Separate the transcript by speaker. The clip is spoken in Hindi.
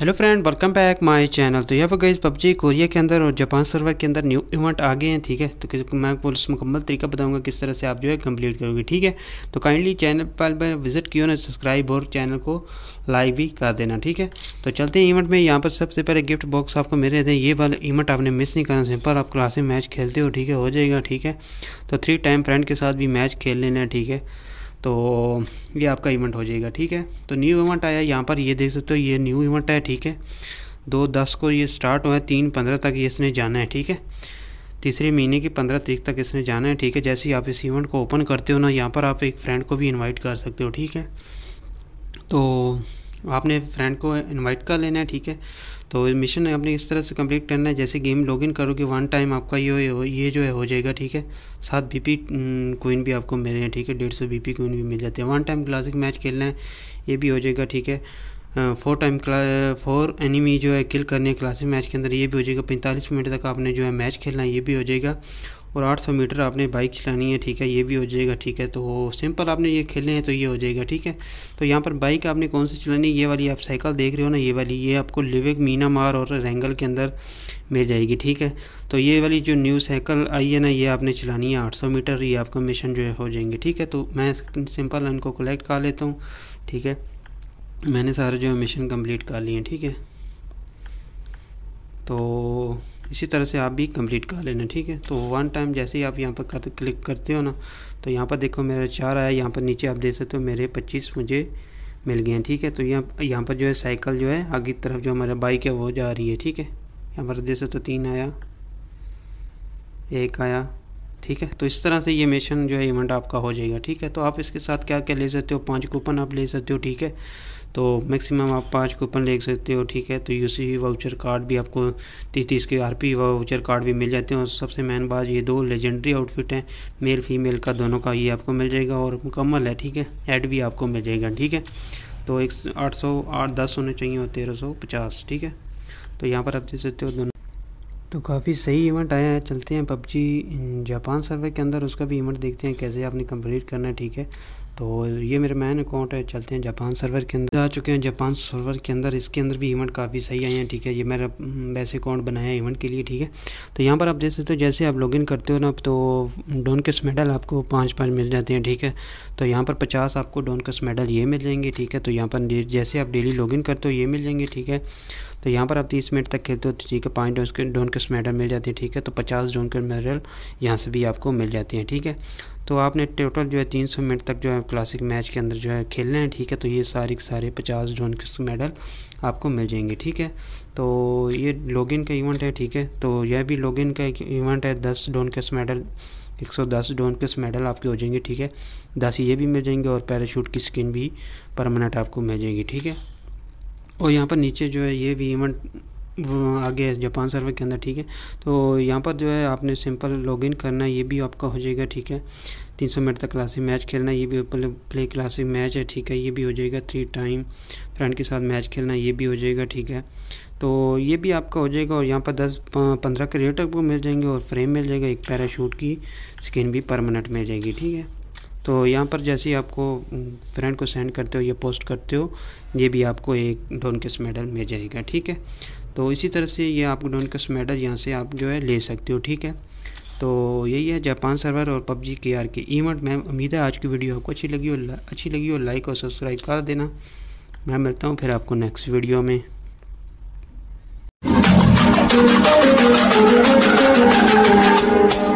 Speaker 1: hello friend welcome back my channel तो यहाँ पर गई पबजी कोरिया के अंदर और जापान सर्वर के अंदर न्यू इवेंट आ गए हैं ठीक है तो किसी मैं आपको मुकम्मल तरीका बताऊंगा किस तरह से आप जो है कंप्लीट करोगे ठीक है तो काइंडली चैनल पर विजिट किया ना सब्सक्राइब और चैनल को लाइक भी कर देना ठीक है तो चलते हैं इवेंट में यहाँ पर सबसे पहले गिफ्ट बॉक्स आपको मिल रहे थे ये वाले इवेंट आपने मिस नहीं करना सिंपल आप क्लास में मैच खेलते हो ठीक है हो जाएगा ठीक है तो थ्री टाइम फ्रेंड के साथ भी मैच खेल लेना है ठीक है तो ये आपका इवेंट हो जाएगा ठीक है तो न्यू इवेंट आया यहाँ पर ये देख सकते हो ये न्यू इवेंट है ठीक है दो दस को ये स्टार्ट हुआ है तीन पंद्रह तक ये इसने जाना है ठीक है तीसरे महीने की पंद्रह तारीख तक इसने जाना है ठीक है जैसे ही आप इस इवेंट को ओपन करते हो ना यहाँ पर आप एक फ्रेंड को भी इन्वाइट कर सकते हो ठीक है तो आपने फ्रेंड को इनवाइट कर लेना है ठीक है तो मिशन आपने इस तरह से कंप्लीट करना है जैसे गेम लॉगिन करोगे वन टाइम आपका ये ये जो है हो जाएगा ठीक है साथ बीपी कोइन भी आपको मिल रहे हैं ठीक है डेढ़ सौ बीपी कोइन भी मिल जाते हैं वन टाइम क्लासिक मैच खेलना है ये भी हो जाएगा ठीक है फोर टाइम फोर एनिमी जो है किल करने क्लासिक मैच के अंदर ये भी हो जाएगा पैंतालीस मिनट तक आपने जो है मैच खेलना है ये भी हो जाएगा और 800 मीटर आपने बाइक चलानी है ठीक है ये भी हो जाएगा ठीक है तो सिंपल आपने ये खेलने हैं तो ये हो जाएगा ठीक है तो यहाँ पर बाइक आपने कौन सी चलानी है ये वाली आप साइकिल देख रहे हो ना ये वाली ये आपको लिविक मीना मार और रेंगल के अंदर मिल जाएगी ठीक है तो ये वाली जो न्यू साइकिल आई है ना ये आपने चलानी है आठ मीटर ये आपका मिशन जो है हो जाएंगे ठीक है तो मैं सिंपल इनको कलेक्ट कर लेता हूँ ठीक है मैंने सारे जो मिशन कम्प्लीट कर लिए हैं ठीक है तो इसी तरह से आप भी कंप्लीट कर लेना ठीक है तो वन टाइम जैसे ही आप यहाँ पर कर, क्लिक करते हो ना तो यहाँ पर देखो मेरा चार आया यहाँ पर नीचे आप देख सकते हो मेरे पच्चीस मुझे मिल गए हैं ठीक है तो यहाँ यहाँ पर जो है साइकिल जो है आगे की तरफ जो हमारा बाइक है वो जा रही है ठीक है यहाँ पर देख सकते हो तीन आया एक आया ठीक है तो इस तरह से ये मिशन जो है इवेंट आपका हो जाएगा ठीक है तो आप इसके साथ क्या क्या ले सकते हो पाँच कूपन आप ले सकते हो ठीक है तो मैक्सिमम आप पाँच कूपन ले सकते हो ठीक है तो यूसीवी वाउचर कार्ड भी आपको तीस तीस के आरपी वाउचर कार्ड भी मिल जाते हैं और सबसे मेन बात ये दो लेजेंडरी आउटफिट हैं मेल फीमेल का दोनों का ये आपको मिल जाएगा और मुकम्मल है ठीक है एड भी आपको मिल जाएगा ठीक है तो एक आठ सौ आठ दस होने चाहिए और तेरह सौ पचास ठीक है तो यहाँ पर आप दे सकते हो दोनों तो काफ़ी सही इवेंट आया है चलते हैं पबजी जापान सर्वर के अंदर उसका भी इवेंट देखते हैं कैसे आपने कंप्लीट करना है ठीक है तो ये मेरे मैन अकाउंट है चलते हैं जापान सर्वर के अंदर आ चुके हैं जापान सर्वर के अंदर इसके अंदर भी इवेंट काफ़ी सही आए हैं ठीक है ये मेरा हम्म, वैसे अकाउंट बनाया है इवेंट के लिए ठीक है तो यहाँ पर आप देख सकते हो जैसे आप लॉगिन करते हो ना तो डोन कस मेडल आपको पाँच पाँच मिल जाते हैं ठीक है तो यहाँ पर पचास आपको डोन कस मेडल ये मिल जाएंगे ठीक है तो यहाँ पर जैसे आप डेली लॉग करते हो ये मिल जाएंगे ठीक है तो यहाँ पर आप तीस मिनट तक खेलते हो तो ठीक है पाँच डोन के मेडल मिल जाते हैं ठीक है तो पचास डोन के मेडल यहाँ से भी आपको मिल जाते हैं ठीक है तो आपने टोटल जो है तीन सौ मिनट तक जो है क्लासिक मैच के अंदर जो है खेलना है ठीक है तो ये सारे सारे पचास जो के मेडल आपको मिल जाएंगे ठीक है तो ये लॉगिन का इवेंट है ठीक है तो यह भी लॉगिन का एक इवेंट है दस डोन के मेडल एक सौ दस डोन के मेडल आपके हो जाएंगे ठीक है दस ये भी मिल जाएंगे और पैराशूट की स्किन भी परमानेंट आपको मिल जाएगी ठीक है और यहाँ पर नीचे जो है ये भी इवेंट आगे जापान सर्वर के अंदर ठीक है तो यहाँ पर जो है आपने सिंपल लॉगिन करना ये भी आपका हो जाएगा ठीक है 300 मिनट तक क्लासिक मैच खेलना ये भी प्ले क्लासिक मैच है ठीक है ये भी हो जाएगा थ्री टाइम फ्रेंड के साथ मैच खेलना ये भी हो जाएगा ठीक है तो ये भी आपका हो जाएगा और यहाँ पर 10 पंद्रह क्रिएट आपको मिल जाएंगे और फ्रेम मिल जाएगा एक पैराशूट की स्किन भी परमानेंट मिल जाएगी ठीक है तो यहाँ पर जैसे ही आपको फ्रेंड को सेंड करते हो या पोस्ट करते हो ये भी आपको एक डोनकिस मेडल मिल जाएगा ठीक है तो इसी तरह से ये आप डाउन का स्मेडर यहाँ से आप जो है ले सकते हो ठीक है तो यही है जापान सर्वर और पबजी के आर के इवेंट मैम उम्मीद है आज की वीडियो आपको अच्छी लगी हो अच्छी लगी हो लाइक और सब्सक्राइब कर देना मैं मिलता हूँ फिर आपको नेक्स्ट वीडियो में